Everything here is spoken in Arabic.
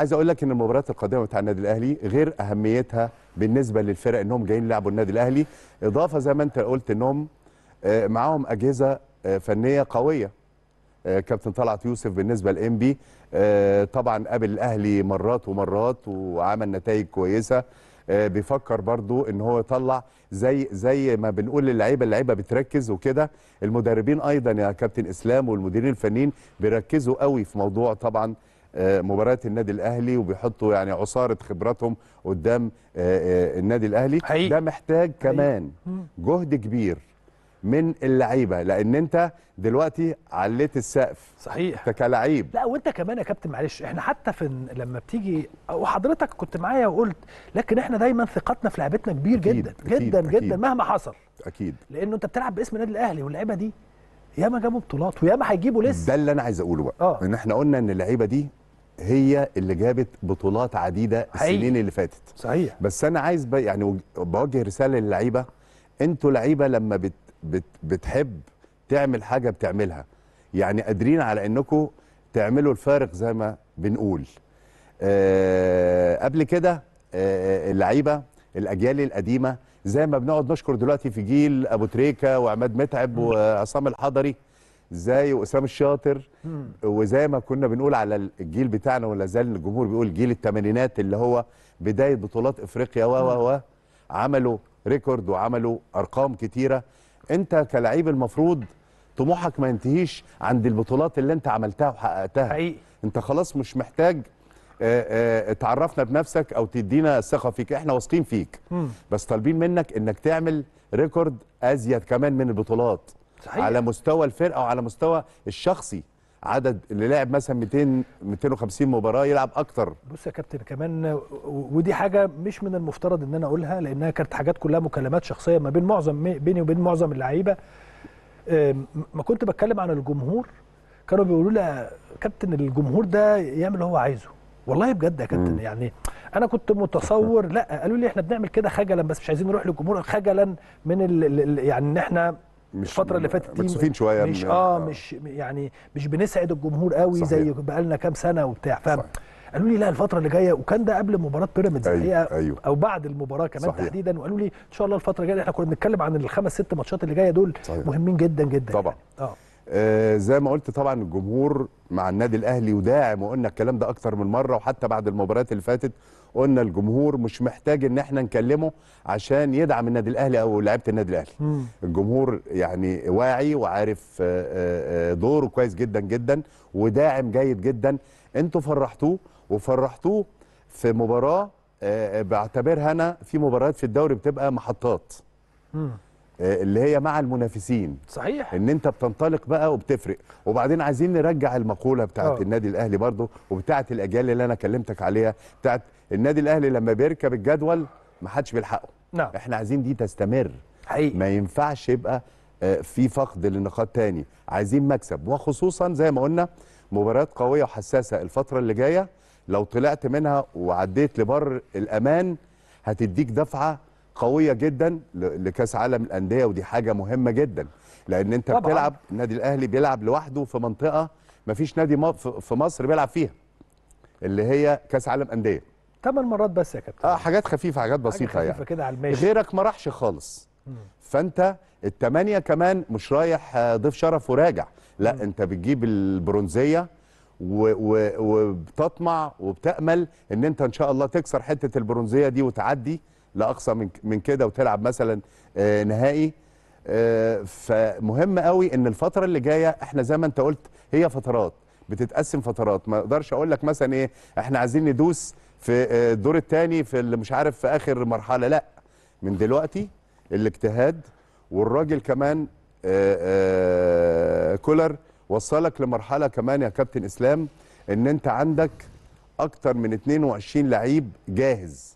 عايز اقول لك ان المباريات القادمه بتاع النادي الاهلي غير اهميتها بالنسبه للفرق انهم جايين يلعبوا النادي الاهلي اضافه زي ما انت قلت انهم آه، معاهم اجهزه آه، فنيه قويه آه، كابتن طلعت يوسف بالنسبه لام بي طبعا قابل الاهلي مرات ومرات وعمل نتائج كويسه بيفكر برضو ان هو يطلع زي زي ما بنقول للعيبه اللعيبه بتركز وكده المدربين ايضا يا كابتن اسلام والمديرين الفنيين بيركزوا قوي في موضوع طبعا آه، مباريات النادي الاهلي وبيحطوا يعني عصاره خبراتهم قدام آه، آه، النادي الاهلي حقيقي. ده محتاج كمان جهد كبير من اللعيبه لان انت دلوقتي عليت السقف صحيح انت كلاعب لا وانت كمان يا كابتن معلش احنا حتى في لما بتيجي وحضرتك كنت معايا وقلت لكن احنا دايما ثقتنا في لعبتنا كبير أكيد جدا أكيد جدا أكيد جدا مهما حصل اكيد لانه انت بتلعب باسم النادي الاهلي واللعيبه دي ياما جابوا بطولات وياما هيجيبوا لسه ده اللي انا عايز اقوله بقى آه. ان احنا قلنا ان اللعيبه دي هي اللي جابت بطولات عديده السنين اللي فاتت صحيح بس انا عايز يعني بوجه رساله للعيبه انتوا لعيبه لما بت... بت... بتحب تعمل حاجه بتعملها يعني قادرين على انكم تعملوا الفارق زي ما بنقول آه قبل كده آه،, آه اللعيبه الاجيال القديمه زي ما بنقعد نشكر دلوقتي في جيل ابو تريكه وعماد متعب وعصام الحضري زي وسام الشاطر وزي ما كنا بنقول على الجيل بتاعنا ولا زال الجمهور بيقول جيل الثمانينات اللي هو بدايه بطولات افريقيا و و و عملوا ريكورد وعملوا ارقام كتيره انت كلاعب المفروض طموحك ما ينتهيش عند البطولات اللي انت عملتها وحققتها حقيقي. انت خلاص مش محتاج آه، آه، تعرفنا بنفسك او تدينا الثقه فيك احنا واثقين فيك بس طالبين منك انك تعمل ريكورد ازيد كمان من البطولات صحيح. على مستوى الفرقه وعلى مستوى الشخصي عدد اللي لعب مثلا 200 250 مباراه يلعب اكتر بص يا كابتن كمان ودي حاجه مش من المفترض ان انا اقولها لانها كانت حاجات كلها مكالمات شخصيه ما بين معظم بيني وبين معظم اللعيبه ما كنت بتكلم عن الجمهور كانوا بيقولوا لي كابتن الجمهور ده يعمل اللي هو عايزه والله بجد يا كابتن يعني انا كنت متصور لا قالوا لي احنا بنعمل كده خجلا بس مش عايزين نروح للجمهور خجلا من ال ال يعني ان احنا مش الفتره اللي فاتت مكسوفين شويه مش آه, اه مش يعني مش بنسعد الجمهور قوي صحيح. زي بقى لنا كام سنه وبتاع ف قالوا لي لا الفتره اللي جايه وكان ده قبل مباراه بيراميدز أيوة الحقيقه أيوة او بعد المباراه كمان صحيح. تحديدا وقالوا لي ان شاء الله الفتره الجايه احنا كنا بنتكلم عن الخمس ست ماتشات اللي جايه دول صحيح. مهمين جدا جدا طبعا يعني. اه آه، زي ما قلت طبعا الجمهور مع النادي الاهلي وداعم وقلنا الكلام ده اكتر من مره وحتى بعد المباريات اللي فاتت قلنا الجمهور مش محتاج ان احنا نكلمه عشان يدعم النادي الاهلي او لعيبه النادي الاهلي مم. الجمهور يعني واعي وعارف آه، آه، دوره كويس جدا جدا وداعم جيد جدا انتوا فرحتوه وفرحتوه في مباراه بعتبرها انا في مباريات في الدوري بتبقى محطات مم. آه، اللي هي مع المنافسين صحيح ان انت بتنطلق بقى وبتفرق وبعدين عايزين نرجع المقوله بتاعه آه. النادي الاهلي برضو وبتاعه الاجيال اللي انا كلمتك عليها بتاعه النادي الاهلي لما بيركب الجدول ما حدش بيلحقه نعم احنا عايزين دي تستمر حقيقي ما ينفعش يبقى آه، في فقد للنقاط تاني عايزين مكسب وخصوصا زي ما قلنا مباريات قويه وحساسه الفتره اللي جايه لو طلعت منها وعديت لبر الامان هتديك دفعه قويه جدا لكاس عالم الانديه ودي حاجه مهمه جدا لان انت طبعا. بتلعب النادي الاهلي بيلعب لوحده في منطقه ما فيش نادي في مصر بيلعب فيها اللي هي كاس عالم انديه ثمان مرات بس يا كابتن اه حاجات خفيفه حاجات بسيطه حاجة خفيفة يعني كده على الماشي غيرك ما راحش خالص فانت الثمانيه كمان مش رايح آه، ضيف شرف وراجع لا مم. انت بتجيب البرونزيه و و وبتطمع وبتامل ان انت ان شاء الله تكسر حته البرونزيه دي وتعدي لاقصى من من كده وتلعب مثلا آه، نهائي آه، فمهم قوي ان الفتره اللي جايه احنا زي ما انت قلت هي فترات بتتقسم فترات ما اقدرش اقول لك مثلا ايه احنا عايزين ندوس في آه، الدور الثاني في اللي مش عارف في اخر مرحله لا من دلوقتي الاجتهاد والراجل كمان كولر وصلك لمرحله كمان يا كابتن اسلام ان انت عندك اكتر من 22 لعيب جاهز